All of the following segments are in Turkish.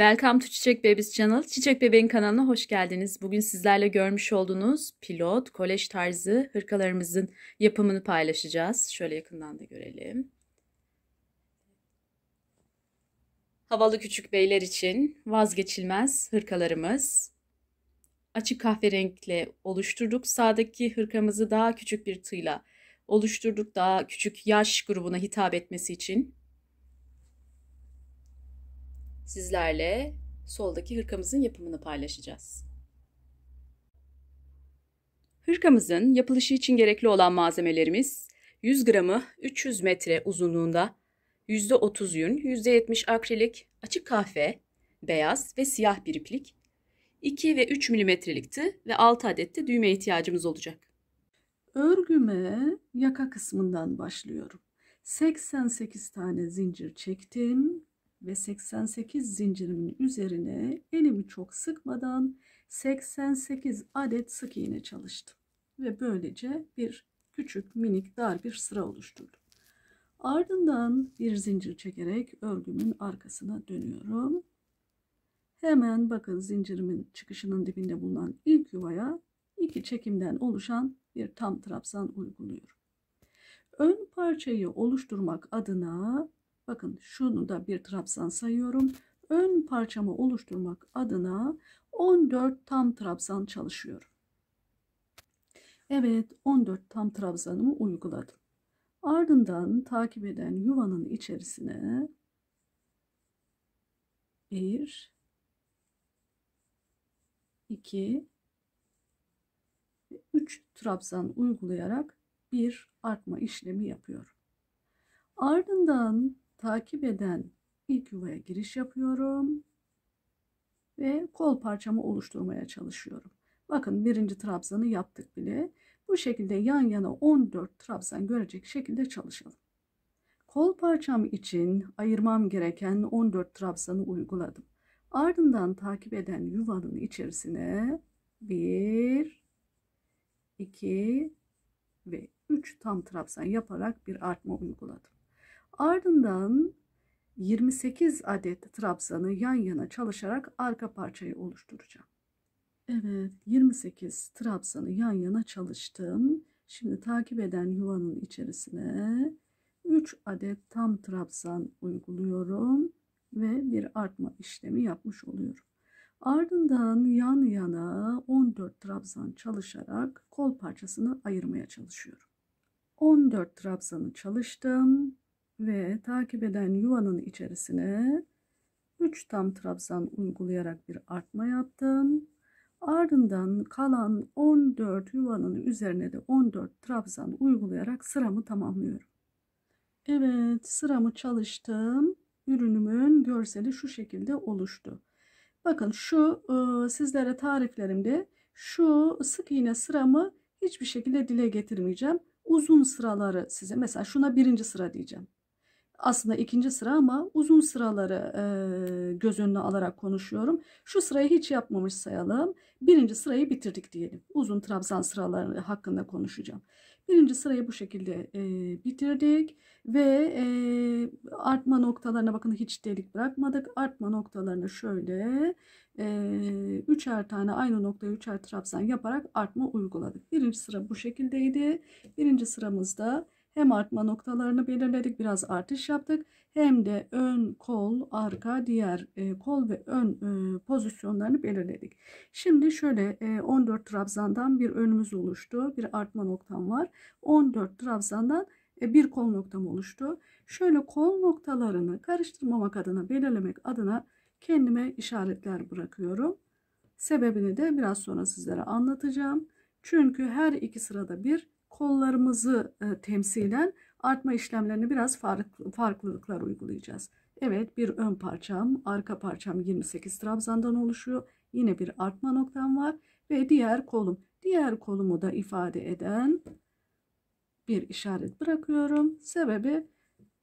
Welcome to Çiçek Babies Channel. Çiçek Bebeğin kanalına hoş geldiniz. Bugün sizlerle görmüş olduğunuz pilot, kolej tarzı hırkalarımızın yapımını paylaşacağız. Şöyle yakından da görelim. Havalı küçük beyler için vazgeçilmez hırkalarımız. Açık kahverengiyle oluşturduk. Sağdaki hırkamızı daha küçük bir tıyla oluşturduk. Daha küçük yaş grubuna hitap etmesi için sizlerle soldaki hırkamızın yapımını paylaşacağız. Hırkamızın yapılışı için gerekli olan malzemelerimiz 100 gramı 300 metre uzunluğunda %30 yün, %70 akrilik, açık kahve, beyaz ve siyah bir iplik, 2 ve 3 milimetrelikti ve 6 adet de düğme ihtiyacımız olacak. Örgüme yaka kısmından başlıyorum. 88 tane zincir çektim ve 88 zincirimin üzerine elimi çok sıkmadan 88 adet sık iğne çalıştım. Ve böylece bir küçük minik dar bir sıra oluşturdum. Ardından bir zincir çekerek örgümün arkasına dönüyorum. Hemen bakın zincirimin çıkışının dibinde bulunan ilk yuvaya iki çekimden oluşan bir tam trabzan uyguluyorum. Ön parçayı oluşturmak adına Bakın şunu da bir trabzan sayıyorum. Ön parçamı oluşturmak adına 14 tam trabzan çalışıyorum. Evet 14 tam trabzanımı uyguladım. Ardından takip eden yuvanın içerisine 1, 2, 3 trabzan uygulayarak bir artma işlemi yapıyorum. Ardından takip eden ilk yuvaya giriş yapıyorum ve kol parçamı oluşturmaya çalışıyorum. Bakın birinci trabzanı yaptık bile. Bu şekilde yan yana 14 trabzan görecek şekilde çalışalım. Kol parçam için ayırmam gereken 14 trabzanı uyguladım. Ardından takip eden yuvanın içerisine 1, 2 ve 3 tam trabzan yaparak bir artma uyguladım. Ardından 28 adet trabzanı yan yana çalışarak arka parçayı oluşturacağım. Evet 28 trabzanı yan yana çalıştım. Şimdi takip eden yuvanın içerisine 3 adet tam trabzan uyguluyorum ve bir artma işlemi yapmış oluyorum. Ardından yan yana 14 trabzan çalışarak kol parçasını ayırmaya çalışıyorum. 14 trabzanı çalıştım ve takip eden yuvanın içerisine 3 tam trabzan uygulayarak bir artma yaptım. Ardından kalan 14 yuvanın üzerine de 14 trabzan uygulayarak sıramı tamamlıyorum. Evet sıramı çalıştım. Ürünümün görseli şu şekilde oluştu. Bakın şu e, sizlere tariflerimde şu sık iğne sıramı hiçbir şekilde dile getirmeyeceğim. Uzun sıraları size mesela şuna birinci sıra diyeceğim aslında ikinci sıra ama uzun sıraları e, göz önüne alarak konuşuyorum. Şu sırayı hiç yapmamış sayalım. Birinci sırayı bitirdik diyelim. Uzun trabzan sıraları hakkında konuşacağım. Birinci sırayı bu şekilde e, bitirdik ve e, artma noktalarına bakın hiç delik bırakmadık. Artma noktalarını şöyle e, üçer tane aynı noktayı üçer trabzan yaparak artma uyguladık. Birinci sıra bu şekildeydi. Birinci sıramızda hem artma noktalarını belirledik. Biraz artış yaptık. Hem de ön, kol, arka, diğer e, kol ve ön e, pozisyonlarını belirledik. Şimdi şöyle e, 14 trabzandan bir önümüz oluştu. Bir artma noktam var. 14 trabzandan e, bir kol noktam oluştu. Şöyle kol noktalarını karıştırmamak adına, belirlemek adına kendime işaretler bırakıyorum. Sebebini de biraz sonra sizlere anlatacağım. Çünkü her iki sırada bir kollarımızı e, temsilen artma işlemlerini biraz farklı, farklılıklar uygulayacağız. Evet bir ön parçam, arka parçam 28 trabzandan oluşuyor. Yine bir artma noktam var ve diğer kolum. Diğer kolumu da ifade eden bir işaret bırakıyorum. Sebebi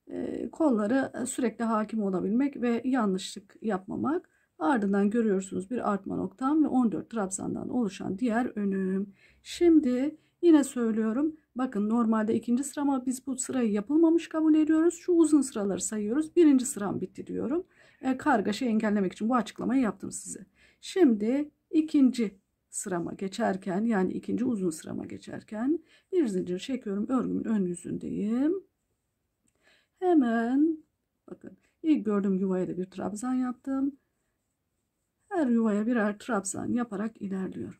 e, kollara e, sürekli hakim olabilmek ve yanlışlık yapmamak. Ardından görüyorsunuz bir artma noktam ve 14 trabzandan oluşan diğer önüm. Şimdi Yine söylüyorum. Bakın normalde ikinci sıra ama biz bu sırayı yapılmamış kabul ediyoruz. Şu uzun sıraları sayıyoruz. Birinci sıram bitti diyorum. E, kargaşa engellemek için bu açıklamayı yaptım size. Şimdi ikinci sırama geçerken yani ikinci uzun sırama geçerken bir zincir çekiyorum. Örgümün ön yüzündeyim. Hemen bakın ilk gördüğüm yuvaya da bir trabzan yaptım. Her yuvaya birer trabzan yaparak ilerliyorum.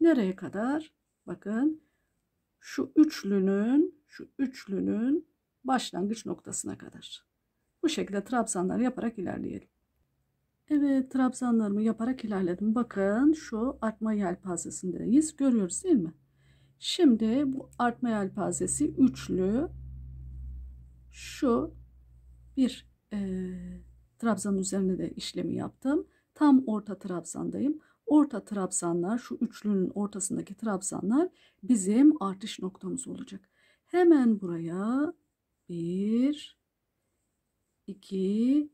Nereye kadar? Bakın şu üçlünün şu üçlünün başlangıç noktasına kadar. Bu şekilde trabzanlar yaparak ilerleyelim. Evet trabzanlarımı yaparak ilerledim. Bakın şu artma yelpazesindeyiz. Görüyoruz değil mi? Şimdi bu artma yelpazesi üçlü şu bir e, trabzan üzerine de işlemi yaptım. Tam orta trabzandayım orta trabzanlar şu üçlünün ortasındaki trabzanlar bizim artış noktamız olacak. Hemen buraya 1 2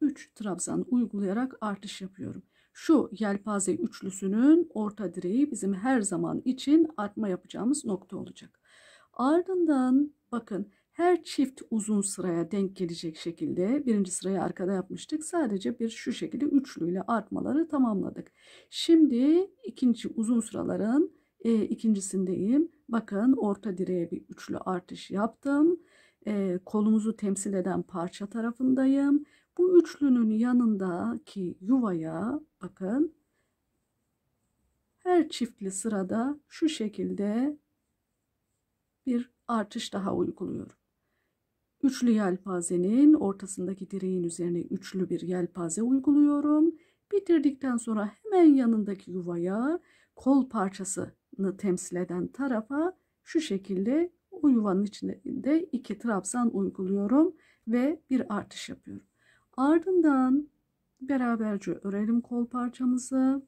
3 trabzan uygulayarak artış yapıyorum. Şu yelpaze üçlüsünün orta direği bizim her zaman için artma yapacağımız nokta olacak. Ardından bakın her çift uzun sıraya denk gelecek şekilde birinci sırayı arkada yapmıştık. Sadece bir şu şekilde üçlü ile artmaları tamamladık. Şimdi ikinci uzun sıraların e, ikincisindeyim. Bakın orta direğe bir üçlü artış yaptım. E, kolumuzu temsil eden parça tarafındayım. Bu üçlünün yanındaki yuvaya bakın her çiftli sırada şu şekilde bir artış daha uyguluyorum. Üçlü yelpazenin ortasındaki direğin üzerine üçlü bir yelpaze uyguluyorum. Bitirdikten sonra hemen yanındaki yuvaya kol parçasını temsil eden tarafa şu şekilde o yuvanın içinde iki trabzan uyguluyorum ve bir artış yapıyorum. Ardından beraberce örelim kol parçamızı.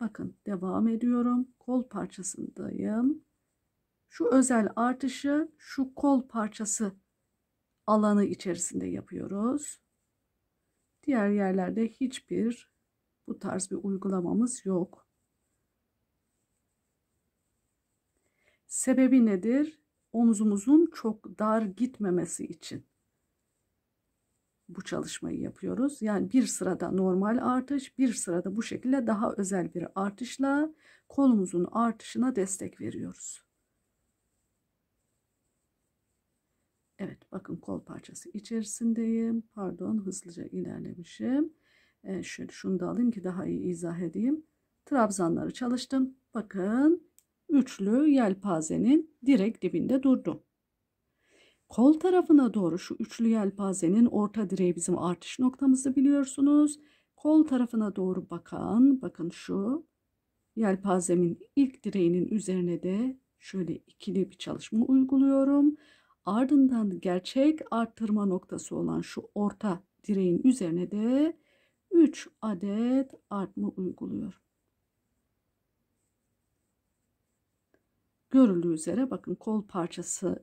Bakın devam ediyorum. Kol parçasındayım. Şu özel artışı şu kol parçası alanı içerisinde yapıyoruz. Diğer yerlerde hiçbir bu tarz bir uygulamamız yok. Sebebi nedir? Omzumuzun çok dar gitmemesi için bu çalışmayı yapıyoruz. Yani bir sırada normal artış, bir sırada bu şekilde daha özel bir artışla kolumuzun artışına destek veriyoruz. Evet bakın kol parçası içerisindeyim. Pardon hızlıca ilerlemişim. E, şöyle şunu da alayım ki daha iyi izah edeyim. Trabzanları çalıştım. Bakın üçlü yelpazenin direk dibinde durdum. Kol tarafına doğru şu üçlü yelpazenin orta direği bizim artış noktamızı biliyorsunuz. Kol tarafına doğru bakan bakın şu yelpazemin ilk direğinin üzerine de şöyle ikili bir çalışma uyguluyorum. Ardından gerçek arttırma noktası olan şu orta direğin üzerine de 3 adet artma uyguluyor. Görüldüğü üzere bakın kol parçasına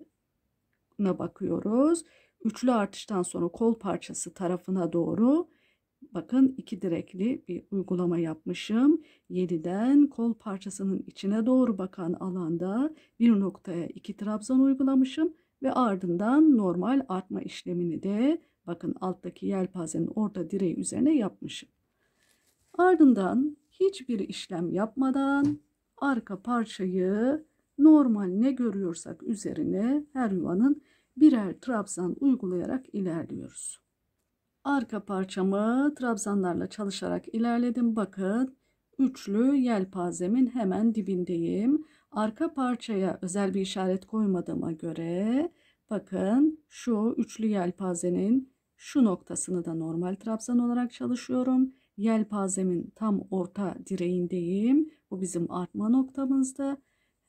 bakıyoruz. Üçlü artıştan sonra kol parçası tarafına doğru bakın iki direkli bir uygulama yapmışım. 7'den kol parçasının içine doğru bakan alanda bir noktaya iki trabzan uygulamışım ve ardından normal artma işlemini de bakın alttaki yelpazenin orta direği üzerine yapmışım. Ardından hiçbir işlem yapmadan arka parçayı normal ne görüyorsak üzerine her yuvanın birer trabzan uygulayarak ilerliyoruz. Arka parçamı trabzanlarla çalışarak ilerledim. Bakın üçlü yelpazemin hemen dibindeyim. Arka parçaya özel bir işaret koymadığıma göre bakın şu üçlü yelpazenin şu noktasını da normal trabzan olarak çalışıyorum. Yelpazemin tam orta direğindeyim. Bu bizim artma noktamızda.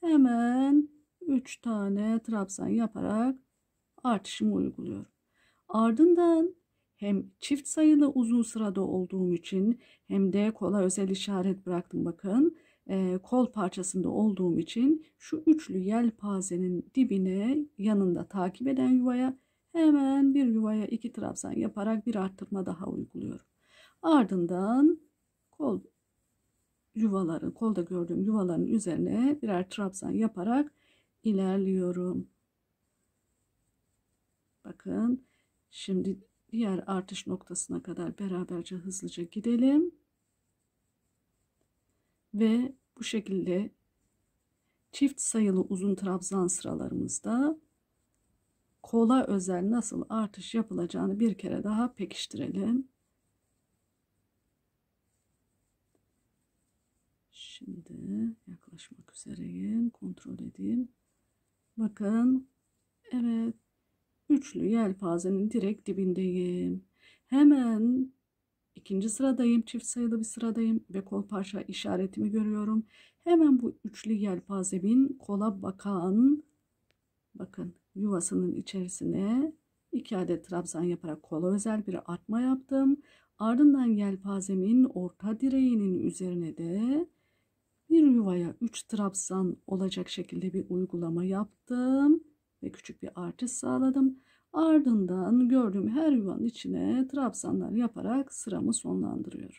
Hemen 3 tane trabzan yaparak artışımı uyguluyorum. Ardından hem çift sayılı uzun sırada olduğum için hem de kola özel işaret bıraktım bakın. E, kol parçasında olduğum için şu üçlü yelpazenin dibine yanında takip eden yuvaya hemen bir yuvaya iki trabzan yaparak bir arttırma daha uyguluyorum. Ardından kol yuvaların, kolda gördüğüm yuvaların üzerine birer trabzan yaparak ilerliyorum. Bakın şimdi diğer artış noktasına kadar beraberce hızlıca gidelim ve bu şekilde çift sayılı uzun trabzan sıralarımızda kola özel nasıl artış yapılacağını bir kere daha pekiştirelim. Şimdi yaklaşmak üzereyim. Kontrol edeyim. Bakın. Evet. Üçlü yelpazenin direkt dibindeyim. Hemen ikinci sıradayım, çift sayılı bir sıradayım ve kol parça işaretimi görüyorum. Hemen bu üçlü yelpazemin kola bakan, bakın yuvasının içerisine iki adet trabzan yaparak kola özel bir artma yaptım. Ardından yelpazemin orta direğinin üzerine de bir yuvaya 3 trabzan olacak şekilde bir uygulama yaptım ve küçük bir artış sağladım. Ardından gördüğüm her yuvanın içine trabzanlar yaparak sıramı sonlandırıyorum.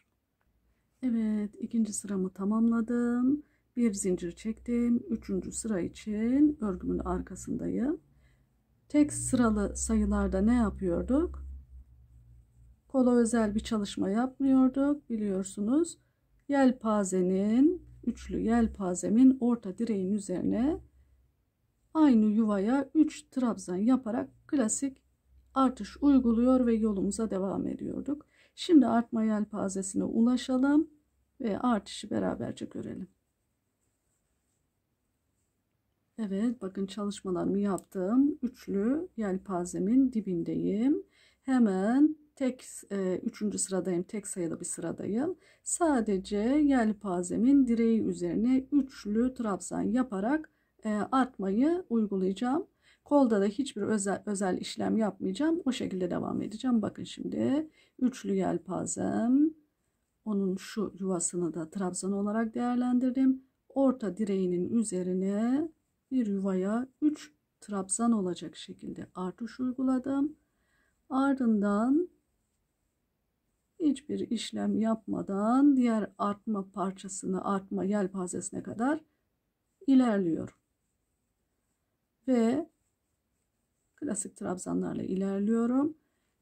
Evet ikinci sıramı tamamladım. Bir zincir çektim. Üçüncü sıra için örgümün arkasındayım. Tek sıralı sayılarda ne yapıyorduk? Kola özel bir çalışma yapmıyorduk biliyorsunuz. Yelpazenin, üçlü yelpazemin orta direğin üzerine aynı yuvaya 3 trabzan yaparak klasik artış uyguluyor ve yolumuza devam ediyorduk. Şimdi artma yelpazesine ulaşalım ve artışı beraberce görelim. Evet bakın çalışmalarımı yaptım. Üçlü yelpazemin dibindeyim. Hemen tek e, üçüncü sıradayım. Tek sayılı bir sıradayım. Sadece yelpazemin direği üzerine üçlü trabzan yaparak e, artmayı uygulayacağım. Kolda da hiçbir özel, özel işlem yapmayacağım. O şekilde devam edeceğim. Bakın şimdi üçlü yelpazem. Onun şu yuvasını da trabzan olarak değerlendirdim. Orta direğinin üzerine bir yuvaya 3 trabzan olacak şekilde artış uyguladım. Ardından hiçbir işlem yapmadan diğer artma parçasını artma yelpazesine kadar ilerliyor. Ve Klasik trabzanlarla ilerliyorum.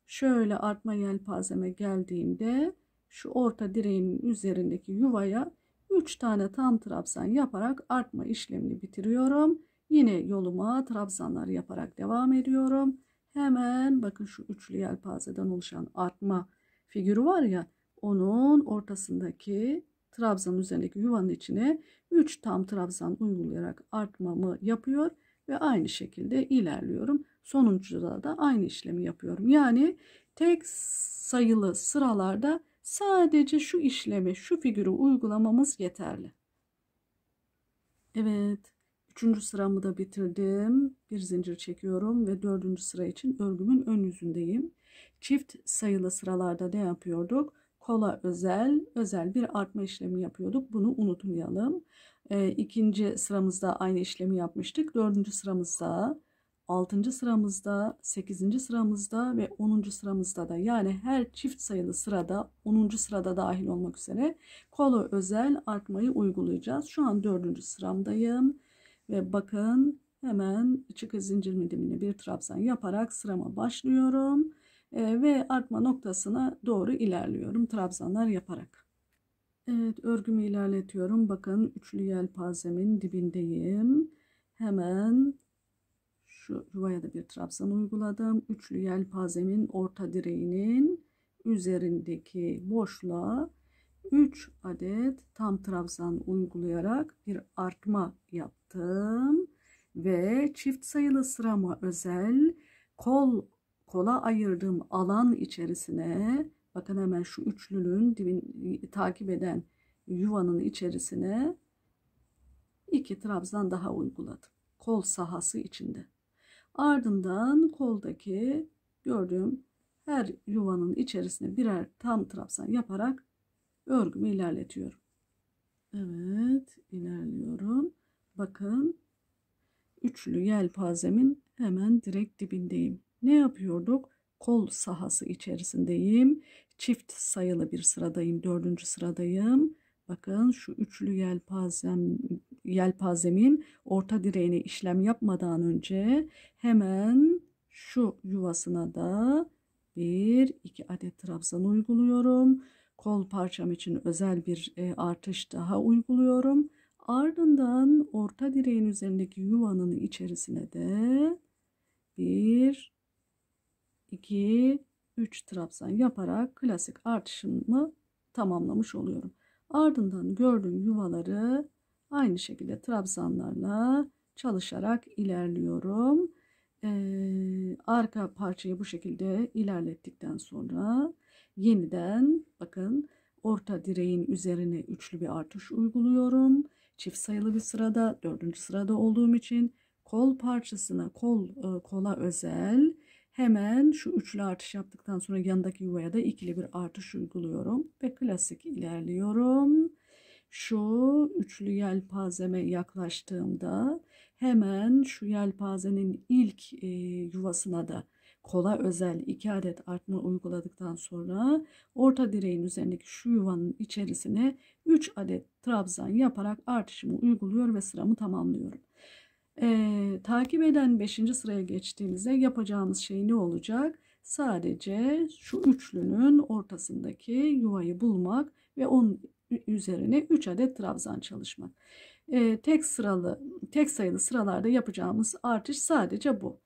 Şöyle artma yelpazeme geldiğimde şu orta direğimin üzerindeki yuvaya 3 tane tam trabzan yaparak artma işlemini bitiriyorum. Yine yoluma trabzanlar yaparak devam ediyorum. Hemen bakın şu üçlü yelpazeden oluşan artma figürü var ya onun ortasındaki trabzan üzerindeki yuvanın içine 3 tam trabzan uygulayarak artmamı yapıyor ve aynı şekilde ilerliyorum. Sonuncuda da aynı işlemi yapıyorum. Yani tek sayılı sıralarda sadece şu işlemi, şu figürü uygulamamız yeterli. Evet, üçüncü sıramı da bitirdim. Bir zincir çekiyorum ve dördüncü sıra için örgümün ön yüzündeyim. Çift sayılı sıralarda ne yapıyorduk? Kola özel, özel bir artma işlemi yapıyorduk. Bunu unutmayalım. E, ikinci sıramızda aynı işlemi yapmıştık. Dördüncü sıramızda 6. sıramızda, 8. sıramızda ve 10. sıramızda da yani her çift sayılı sırada 10. sırada dahil olmak üzere kolo özel artmayı uygulayacağız. Şu an 4. sıramdayım ve bakın hemen çıkı zincir milimini bir trabzan yaparak sırama başlıyorum e, ve artma noktasına doğru ilerliyorum trabzanlar yaparak. Evet örgümü ilerletiyorum. Bakın üçlü yelpazemin dibindeyim. Hemen şu yuvaya da bir trabzan uyguladım. Üçlü yelpazemin orta direğinin üzerindeki boşluğa 3 adet tam trabzan uygulayarak bir artma yaptım ve çift sayılı sırama özel kol kola ayırdığım alan içerisine bakın hemen şu üçlünün dibin, takip eden yuvanın içerisine iki trabzan daha uyguladım. Kol sahası içinde. Ardından koldaki gördüğüm her yuvanın içerisine birer tam trabzan yaparak örgümü ilerletiyorum. Evet ilerliyorum. Bakın üçlü yelpazemin hemen direkt dibindeyim. Ne yapıyorduk? Kol sahası içerisindeyim. Çift sayılı bir sıradayım. Dördüncü sıradayım. Bakın şu üçlü yelpazem, yelpazemin orta direğine işlem yapmadan önce hemen şu yuvasına da bir iki adet trabzan uyguluyorum. Kol parçam için özel bir e, artış daha uyguluyorum. Ardından orta direğin üzerindeki yuvanın içerisine de bir iki üç trabzan yaparak klasik artışımı tamamlamış oluyorum. Ardından gördüğüm yuvaları aynı şekilde trabzanlarla çalışarak ilerliyorum. Ee, arka parçayı bu şekilde ilerlettikten sonra yeniden bakın orta direğin üzerine üçlü bir artış uyguluyorum. Çift sayılı bir sırada dördüncü sırada olduğum için kol parçasına kol e, kola özel Hemen şu üçlü artış yaptıktan sonra yandaki yuvaya da ikili bir artış uyguluyorum ve klasik ilerliyorum. Şu üçlü yelpazeme yaklaştığımda hemen şu yelpazenin ilk e, yuvasına da kola özel 2 adet artma uyguladıktan sonra orta direğin üzerindeki şu yuvanın içerisine 3 adet trabzan yaparak artışımı uyguluyor ve sıramı tamamlıyorum. Ee, takip eden 5. sıraya geçtiğimizde yapacağımız şey ne olacak? Sadece şu üçlünün ortasındaki yuvayı bulmak ve onun üzerine 3 adet trabzan çalışmak. Ee, tek sıralı, tek sayılı sıralarda yapacağımız artış sadece bu.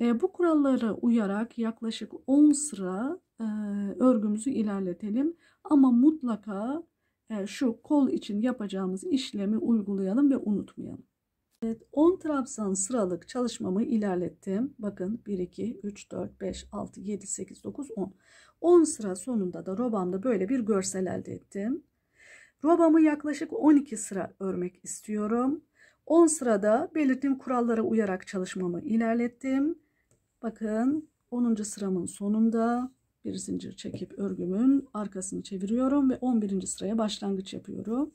Ee, bu kurallara uyarak yaklaşık 10 sıra e, örgümüzü ilerletelim ama mutlaka e, şu kol için yapacağımız işlemi uygulayalım ve unutmayalım. Evet, 10 trabzan sıralık çalışmamı ilerlettim. Bakın 1, 2, 3, 4, 5, 6, 7, 8, 9, 10. 10 sıra sonunda da robamda böyle bir görsel elde ettim. Robamı yaklaşık 12 sıra örmek istiyorum. 10 sırada belirttiğim kurallara uyarak çalışmamı ilerlettim. Bakın 10. sıramın sonunda bir zincir çekip örgümün arkasını çeviriyorum ve 11. sıraya başlangıç yapıyorum.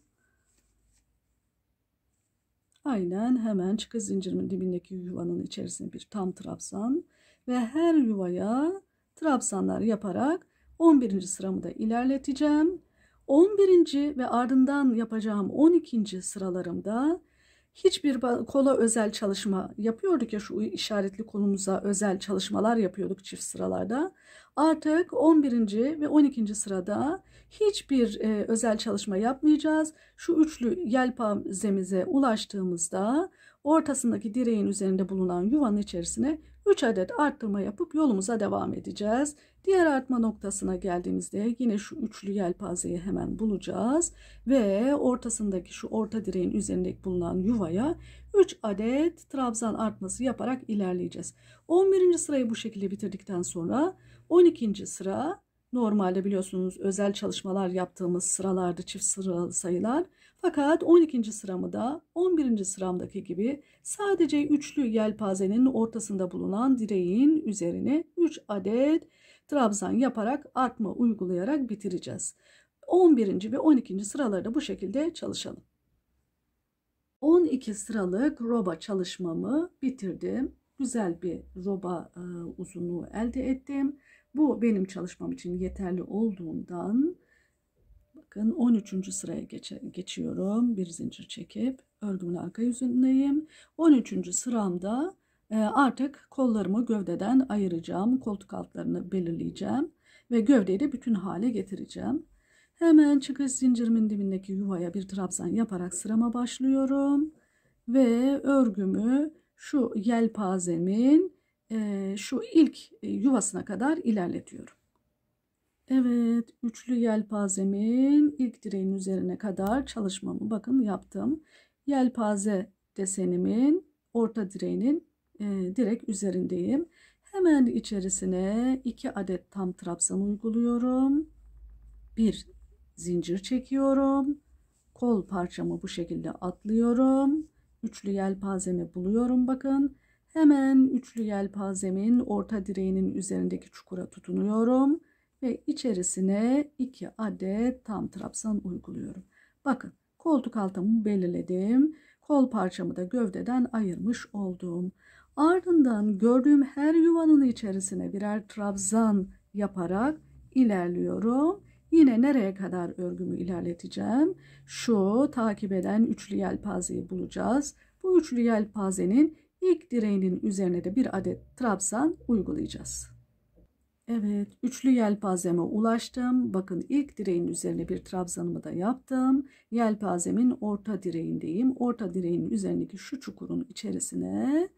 Aynen hemen çıkı zincirimin dibindeki yuvanın içerisine bir tam trabzan ve her yuvaya trabzanlar yaparak 11. sıramı da ilerleteceğim. 11. ve ardından yapacağım 12. sıralarımda hiçbir kola özel çalışma yapıyorduk ya şu işaretli kolumuza özel çalışmalar yapıyorduk çift sıralarda. Artık 11. ve 12. sırada Hiçbir e, özel çalışma yapmayacağız. Şu üçlü yelpazemize ulaştığımızda ortasındaki direğin üzerinde bulunan yuvanın içerisine 3 adet arttırma yapıp yolumuza devam edeceğiz. Diğer artma noktasına geldiğimizde yine şu üçlü yelpazeyi hemen bulacağız ve ortasındaki şu orta direğin üzerindeki bulunan yuvaya 3 adet trabzan artması yaparak ilerleyeceğiz. 11. sırayı bu şekilde bitirdikten sonra 12. sıra Normalde biliyorsunuz özel çalışmalar yaptığımız sıralarda çift sıralı sayılar. Fakat 12. sıramı da 11. sıramdaki gibi sadece üçlü yelpazenin ortasında bulunan direğin üzerine 3 adet trabzan yaparak artma uygulayarak bitireceğiz. 11. ve 12. sıralarda bu şekilde çalışalım. 12 sıralık roba çalışmamı bitirdim. Güzel bir roba e, uzunluğu elde ettim. Bu benim çalışmam için yeterli olduğundan bakın 13. sıraya geçe, geçiyorum. Bir zincir çekip örgümün arka yüzündeyim. 13. sıramda e, artık kollarımı gövdeden ayıracağım. Koltuk altlarını belirleyeceğim ve gövdeyi de bütün hale getireceğim. Hemen çıkış zincirimin dibindeki yuvaya bir trabzan yaparak sırama başlıyorum ve örgümü şu yelpazemin şu ilk yuvasına kadar ilerletiyorum. Evet, üçlü yelpazemin ilk direğin üzerine kadar çalışmamı bakın yaptım. Yelpaze desenimin orta direğinin e, direkt üzerindeyim. Hemen içerisine 2 adet tam trabzan uyguluyorum. Bir zincir çekiyorum. Kol parçamı bu şekilde atlıyorum. Üçlü yelpazemi buluyorum bakın. Hemen üçlü yelpazemin orta direğinin üzerindeki çukura tutunuyorum ve içerisine 2 adet tam trabzan uyguluyorum. Bakın koltuk altımı belirledim. Kol parçamı da gövdeden ayırmış oldum. Ardından gördüğüm her yuvanın içerisine birer trabzan yaparak ilerliyorum. Yine nereye kadar örgümü ilerleteceğim? Şu takip eden üçlü yelpazeyi bulacağız. Bu üçlü yelpazenin İlk direğinin üzerine de bir adet trabzan uygulayacağız. Evet, üçlü yelpazeme ulaştım. Bakın ilk direğin üzerine bir trabzanımı da yaptım. Yelpazemin orta direğindeyim. Orta direğin üzerindeki şu çukurun içerisine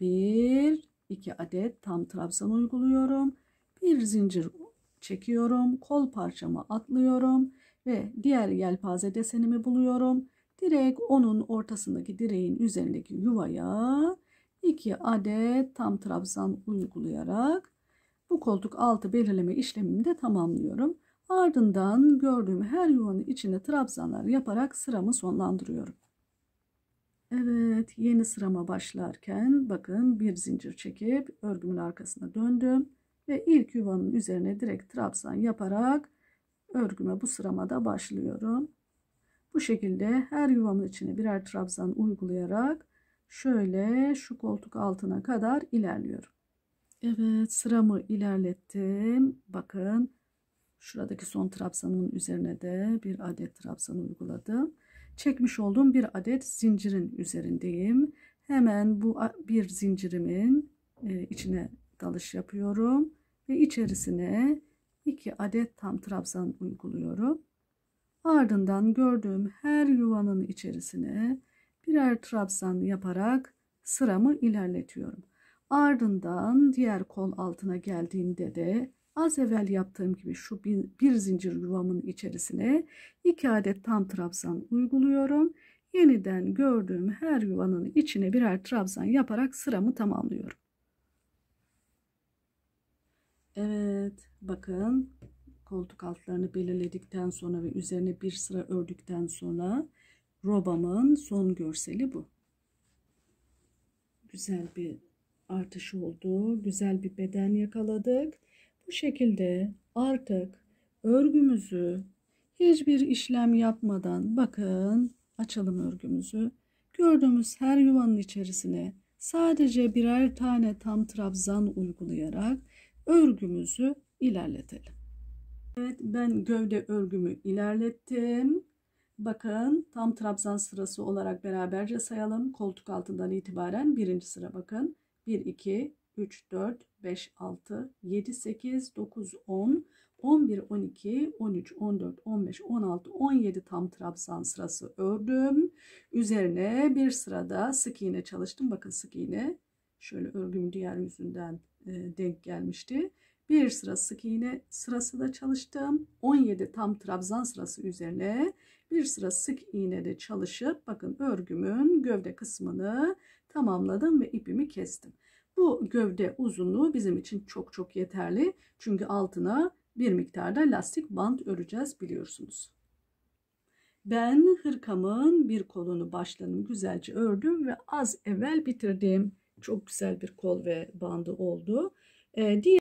bir iki adet tam trabzan uyguluyorum. Bir zincir çekiyorum. Kol parçamı atlıyorum ve diğer yelpaze desenimi buluyorum. Direkt onun ortasındaki direğin üzerindeki yuvaya 2 adet tam trabzan uygulayarak bu koltuk altı belirleme işlemimi de tamamlıyorum. Ardından gördüğüm her yuvanın içine trabzanlar yaparak sıramı sonlandırıyorum. Evet yeni sırama başlarken bakın bir zincir çekip örgümün arkasına döndüm ve ilk yuvanın üzerine direkt trabzan yaparak örgüme bu sıramada başlıyorum. Bu şekilde her yuvanın içine birer trabzan uygulayarak şöyle şu koltuk altına kadar ilerliyorum. Evet sıramı ilerlettim. Bakın şuradaki son trabzanın üzerine de bir adet trabzan uyguladım. Çekmiş olduğum bir adet zincirin üzerindeyim. Hemen bu bir zincirimin e, içine dalış yapıyorum ve içerisine iki adet tam trabzan uyguluyorum. Ardından gördüğüm her yuvanın içerisine birer trabzan yaparak sıramı ilerletiyorum. Ardından diğer kol altına geldiğimde de az evvel yaptığım gibi şu bir, bir zincir yuvamın içerisine iki adet tam trabzan uyguluyorum. Yeniden gördüğüm her yuvanın içine birer trabzan yaparak sıramı tamamlıyorum. Evet bakın koltuk altlarını belirledikten sonra ve üzerine bir sıra ördükten sonra robamın son görseli bu. Güzel bir artış oldu. Güzel bir beden yakaladık. Bu şekilde artık örgümüzü hiçbir işlem yapmadan bakın açalım örgümüzü. Gördüğümüz her yuvanın içerisine sadece birer tane tam trabzan uygulayarak örgümüzü ilerletelim. Evet ben gövde örgümü ilerlettim. Bakın tam trabzan sırası olarak beraberce sayalım. Koltuk altından itibaren birinci sıra bakın. 1, 2, 3, 4, 5, 6, 7, 8, 9, 10, 11, 12, 13, 14, 15, 16, 17 tam trabzan sırası ördüm. Üzerine bir sırada sık iğne çalıştım. Bakın sık iğne şöyle örgümün diğer yüzünden e, denk gelmişti. Bir sıra sık iğne sırası da çalıştım. 17 tam trabzan sırası üzerine bir sıra sık iğnede çalışıp bakın örgümün gövde kısmını tamamladım ve ipimi kestim. Bu gövde uzunluğu bizim için çok çok yeterli. Çünkü altına bir miktarda lastik bant öreceğiz biliyorsunuz. Ben hırkamın bir kolunu başlarını güzelce ördüm ve az evvel bitirdim. Çok güzel bir kol ve bandı oldu. Ee, diğer